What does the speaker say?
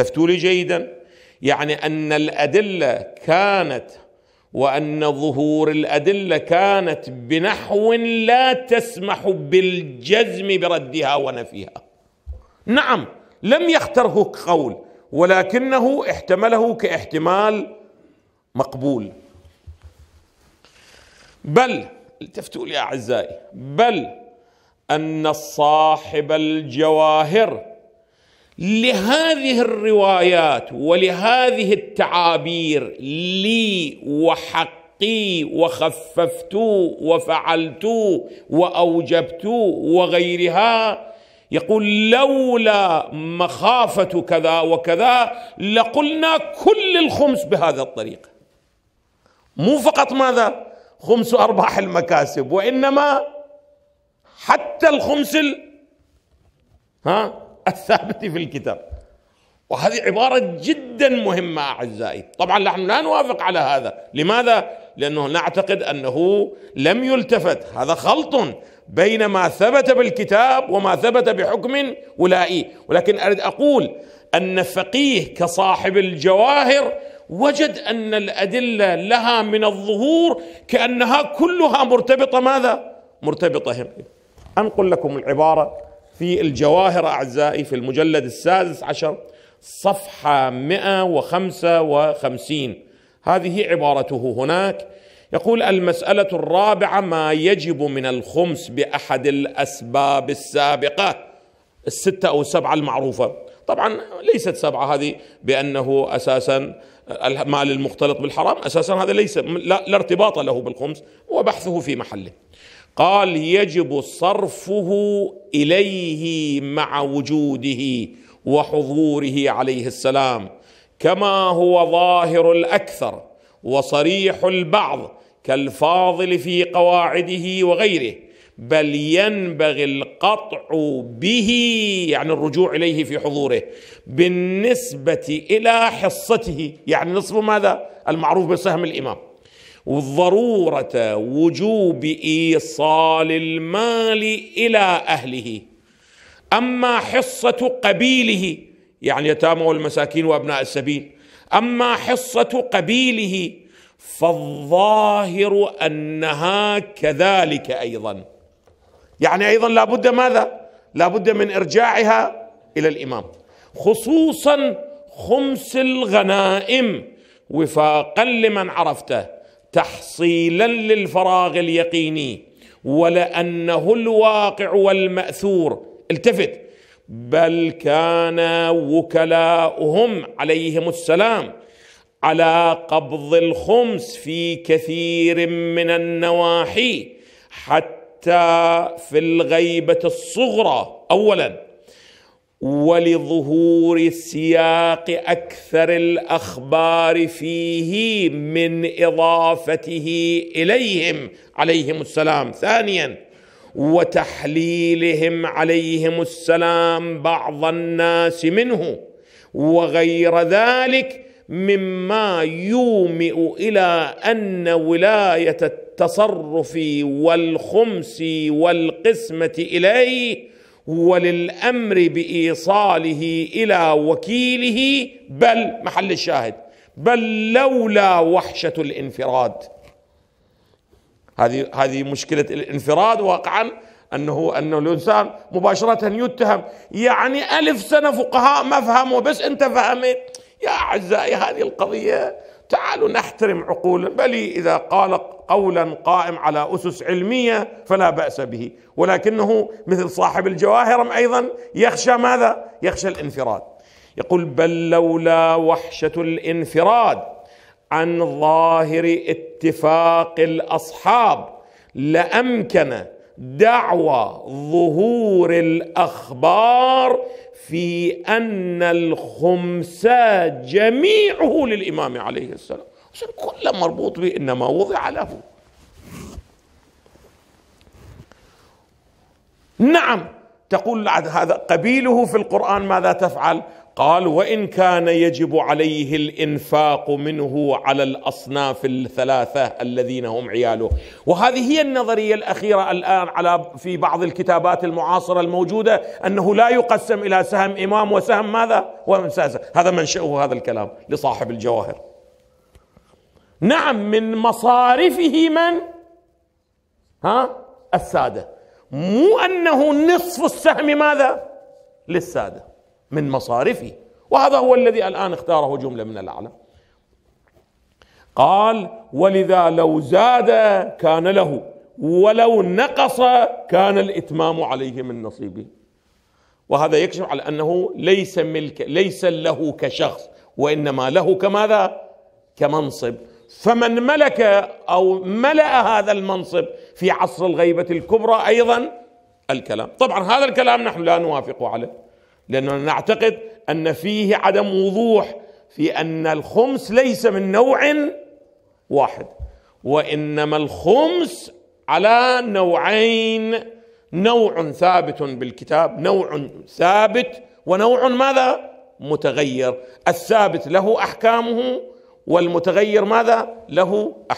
التفتوا لي جيدا يعني ان الادله كانت وان ظهور الادله كانت بنحو لا تسمح بالجزم بردها ونفيها نعم لم يختره قول ولكنه احتمله كاحتمال مقبول بل التفتوا لي اعزائي بل ان صاحب الجواهر لهذه الروايات ولهذه التعابير لي وحقي وخففت وفعلت واوجبت وغيرها يقول لولا مخافه كذا وكذا لقلنا كل الخمس بهذا الطريق مو فقط ماذا خمس ارباح المكاسب وانما حتى الخمس ال... ها الثابت في الكتاب وهذه عبارة جدا مهمة أعزائي طبعا نحن لا نوافق على هذا لماذا؟ لأنه نعتقد أنه لم يلتفت هذا خلط بين ما ثبت بالكتاب وما ثبت بحكم ولائي ولكن أريد أقول أن فقيه كصاحب الجواهر وجد أن الأدلة لها من الظهور كأنها كلها مرتبطة ماذا؟ مرتبطة هم أنقل لكم العبارة في الجواهر أعزائي في المجلد السادس عشر صفحة 155 هذه عبارته هناك يقول المسألة الرابعة ما يجب من الخمس بأحد الأسباب السابقة الستة أو السبعة المعروفة طبعا ليست سبعة هذه بأنه أساسا المال المختلط بالحرام أساسا هذا ليس لا, لا ارتباط له بالخمس وبحثه في محله قال يجب صرفه اليه مع وجوده وحضوره عليه السلام كما هو ظاهر الاكثر وصريح البعض كالفاضل في قواعده وغيره بل ينبغي القطع به يعني الرجوع اليه في حضوره بالنسبه الى حصته يعني نصف ماذا المعروف بسهم الامام ضروره وجوب ايصال المال الى اهله اما حصه قبيله يعني يتامى والمساكين وابناء السبيل اما حصه قبيله فالظاهر انها كذلك ايضا يعني ايضا لابد ماذا لابد من ارجاعها الى الامام خصوصا خمس الغنائم وفاقا لمن عرفته تحصيلا للفراغ اليقيني ولانه الواقع والماثور التفت بل كان وكلاؤهم عليهم السلام على قبض الخمس في كثير من النواحي حتى في الغيبه الصغرى اولا ولظهور سياق اكثر الاخبار فيه من اضافته اليهم عليهم السلام ثانيا وتحليلهم عليهم السلام بعض الناس منه وغير ذلك مما يومئ الى ان ولايه التصرف والخمس والقسمه اليه وللامر بايصاله الى وكيله بل محل الشاهد بل لولا وحشه الانفراد هذه هذه مشكله الانفراد واقعا انه انه الانسان مباشره يتهم يعني الف سنه فقهاء ما فهموا بس انت فهمت يا اعزائي هذه القضيه تعالوا نحترم عقولا بل إذا قال قولا قائم على أسس علمية فلا بأس به ولكنه مثل صاحب الجواهرم أيضا يخشى ماذا؟ يخشى الانفراد يقول بل لولا وحشة الانفراد عن ظاهر اتفاق الأصحاب لأمكن دعوى ظهور الاخبار في ان الخمسة جميعه للامام عليه السلام عشان كل مربوط به انما وضع له نعم تقول هذا قبيله في القرآن ماذا تفعل قال وان كان يجب عليه الانفاق منه على الاصناف الثلاثه الذين هم عياله وهذه هي النظريه الاخيره الان على في بعض الكتابات المعاصره الموجوده انه لا يقسم الى سهم امام وسهم ماذا ومساسه هذا منشاه هذا الكلام لصاحب الجواهر نعم من مصارفه من ها الساده مو انه نصف السهم ماذا للساده من مصارفه وهذا هو الذي الآن اختاره جملة من الأعلام قال ولذا لو زاد كان له ولو نقص كان الاتمام عليه من نصيبه وهذا يكشف على انه ليس ملك ليس له كشخص وانما له كماذا كمنصب فمن ملك او ملا هذا المنصب في عصر الغيبه الكبرى ايضا الكلام طبعا هذا الكلام نحن لا نوافق عليه لأننا نعتقد أن فيه عدم وضوح في أن الخمس ليس من نوع واحد وإنما الخمس على نوعين نوع ثابت بالكتاب نوع ثابت ونوع ماذا متغير الثابت له أحكامه والمتغير ماذا له أحكامه